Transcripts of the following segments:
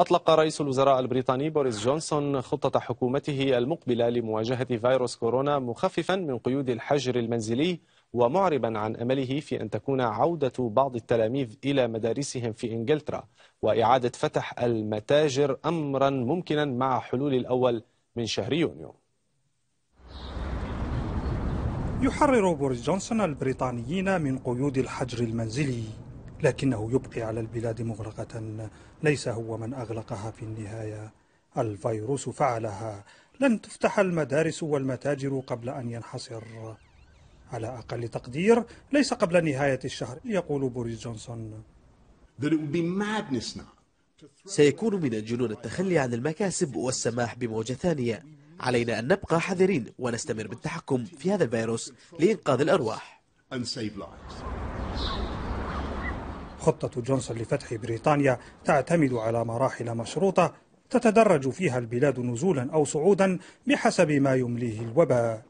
أطلق رئيس الوزراء البريطاني بوريس جونسون خطة حكومته المقبلة لمواجهة فيروس كورونا مخففا من قيود الحجر المنزلي ومعربا عن أمله في أن تكون عودة بعض التلاميذ إلى مدارسهم في إنجلترا وإعادة فتح المتاجر أمرا ممكنا مع حلول الأول من شهر يونيو يحرر بوريس جونسون البريطانيين من قيود الحجر المنزلي لكنه يبقي على البلاد مغلقة ليس هو من أغلقها في النهاية الفيروس فعلها لن تفتح المدارس والمتاجر قبل أن ينحصر على أقل تقدير ليس قبل نهاية الشهر يقول بوريس جونسون سيكون من الجنون التخلي عن المكاسب والسماح بموجة ثانية علينا أن نبقى حذرين ونستمر بالتحكم في هذا الفيروس لإنقاذ الأرواح خطة جونسون لفتح بريطانيا تعتمد على مراحل مشروطة تتدرج فيها البلاد نزولا أو صعودا بحسب ما يمليه الوباء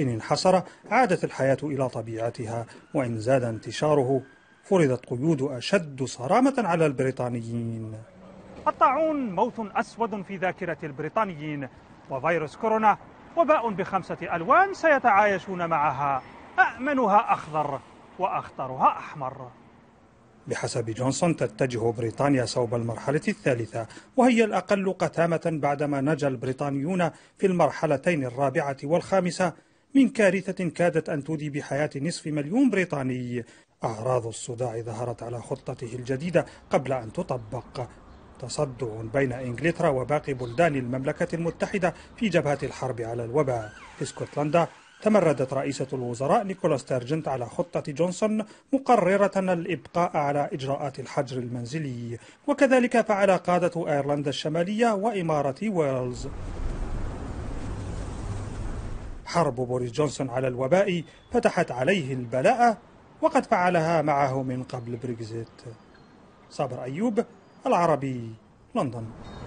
إن انحسر عادت الحياة إلى طبيعتها وإن زاد انتشاره فرضت قيود أشد صرامة على البريطانيين الطاعون موت أسود في ذاكرة البريطانيين وفيروس كورونا وباء بخمسة ألوان سيتعايشون معها أأمنها أخضر وأخطرها أحمر بحسب جونسون تتجه بريطانيا صوب المرحلة الثالثة وهي الأقل قتامة بعدما نجا البريطانيون في المرحلتين الرابعة والخامسة من كارثة كادت أن تودي بحياة نصف مليون بريطاني أعراض الصداع ظهرت على خطته الجديدة قبل أن تطبق تصدع بين إنجلترا وباقي بلدان المملكة المتحدة في جبهة الحرب على الوباء في اسكتلندا تمردت رئيسة الوزراء نيكولا ستيرجنت على خطة جونسون مقررة الإبقاء على إجراءات الحجر المنزلي وكذلك فعل قادة أيرلندا الشمالية وإمارة ويلز حرب بوريس جونسون على الوباء فتحت عليه البلاء وقد فعلها معه من قبل بريكزيت صابر أيوب العربي لندن